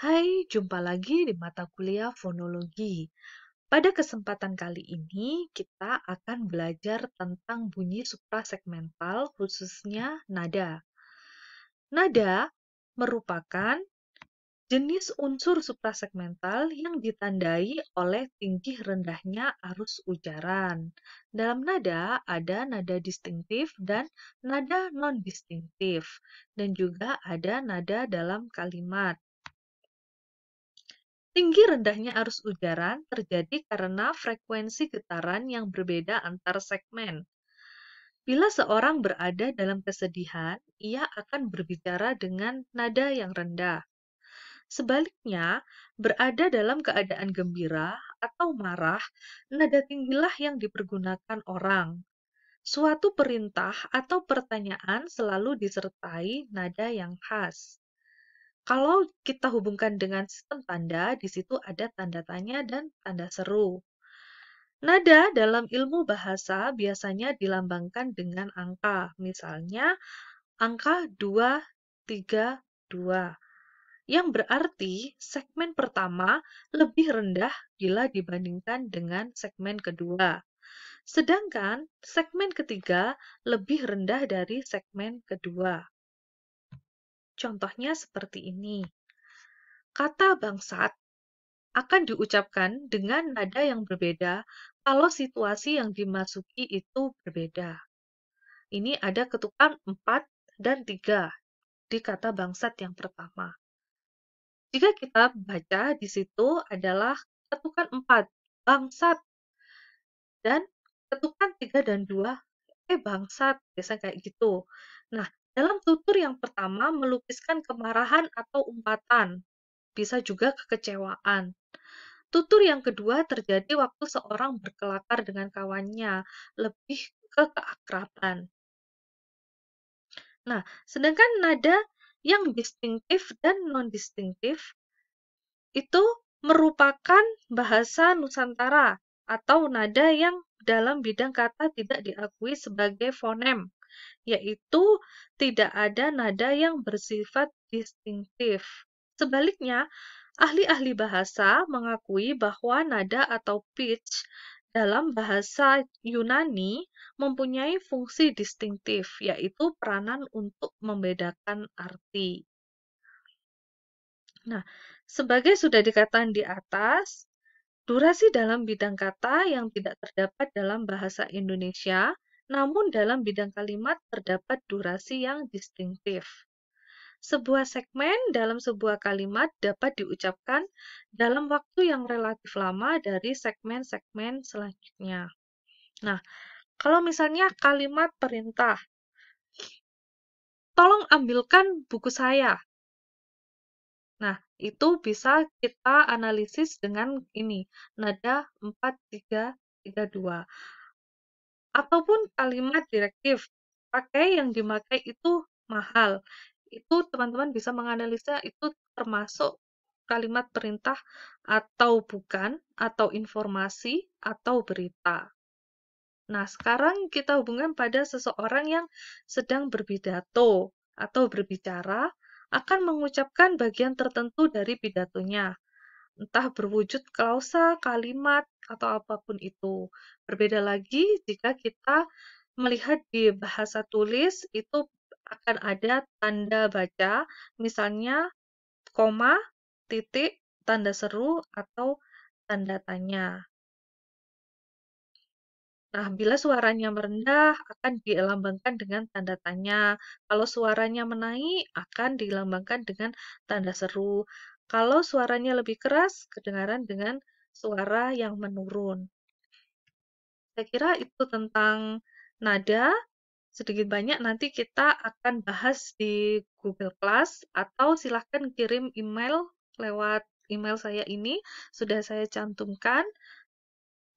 Hai, jumpa lagi di mata kuliah fonologi. Pada kesempatan kali ini, kita akan belajar tentang bunyi suprasegmental, khususnya nada. Nada merupakan jenis unsur suprasegmental yang ditandai oleh tinggi rendahnya arus ujaran. Dalam nada ada nada distintif dan nada non-distintif, dan juga ada nada dalam kalimat. Tinggi rendahnya arus udara terjadi karena frekuensi getaran yang berbeda antar segmen. Bila seorang berada dalam kesedihan, ia akan berbicara dengan nada yang rendah. Sebaliknya, berada dalam keadaan gembira atau marah, nada tinggilah yang dipergunakan orang. Suatu perintah atau pertanyaan selalu disertai nada yang khas. Kalau kita hubungkan dengan sistem tanda, di situ ada tanda tanya dan tanda seru. Nada dalam ilmu bahasa biasanya dilambangkan dengan angka, misalnya angka 2, 3, 2, yang berarti segmen pertama lebih rendah bila dibandingkan dengan segmen kedua. Sedangkan segmen ketiga lebih rendah dari segmen kedua. Contohnya seperti ini. Kata bangsat akan diucapkan dengan nada yang berbeda kalau situasi yang dimasuki itu berbeda. Ini ada ketukan 4 dan 3 di kata bangsat yang pertama. Jika kita baca di situ adalah ketukan 4, bangsat. Dan ketukan 3 dan 2, eh bangsat, biasanya kayak gitu. Nah, dalam tutur yang pertama, melukiskan kemarahan atau umpatan, bisa juga kekecewaan. Tutur yang kedua terjadi waktu seorang berkelakar dengan kawannya, lebih ke keakraban. Nah, sedangkan nada yang distintif dan non-distintif itu merupakan bahasa Nusantara atau nada yang dalam bidang kata tidak diakui sebagai fonem yaitu tidak ada nada yang bersifat distintif. Sebaliknya, ahli-ahli bahasa mengakui bahwa nada atau pitch dalam bahasa Yunani mempunyai fungsi distintif, yaitu peranan untuk membedakan arti. Nah, sebagai sudah dikatakan di atas, durasi dalam bidang kata yang tidak terdapat dalam bahasa Indonesia namun dalam bidang kalimat terdapat durasi yang distintif. Sebuah segmen dalam sebuah kalimat dapat diucapkan dalam waktu yang relatif lama dari segmen-segmen selanjutnya. Nah, kalau misalnya kalimat perintah, tolong ambilkan buku saya. Nah, itu bisa kita analisis dengan ini, nada 4332 ataupun kalimat direktif pakai yang dimakai itu mahal itu teman-teman bisa menganalisa itu termasuk kalimat perintah atau bukan atau informasi atau berita Nah, sekarang kita hubungkan pada seseorang yang sedang berpidato atau berbicara akan mengucapkan bagian tertentu dari pidatonya entah berwujud klausa, kalimat, atau apapun itu. Berbeda lagi jika kita melihat di bahasa tulis itu akan ada tanda baca, misalnya koma, titik, tanda seru, atau tanda tanya. Nah, bila suaranya merendah, akan dilambangkan dengan tanda tanya. Kalau suaranya menaik, akan dilambangkan dengan tanda seru. Kalau suaranya lebih keras, kedengaran dengan suara yang menurun. Saya kira itu tentang nada. Sedikit banyak nanti kita akan bahas di Google Class atau silahkan kirim email lewat email saya ini. Sudah saya cantumkan.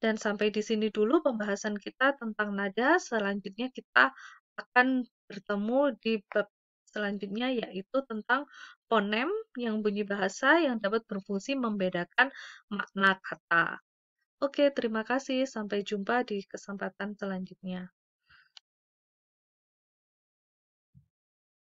Dan sampai di sini dulu pembahasan kita tentang nada. Selanjutnya kita akan bertemu di bab selanjutnya yaitu tentang fonem yang bunyi bahasa yang dapat berfungsi membedakan makna kata. Oke, terima kasih. Sampai jumpa di kesempatan selanjutnya.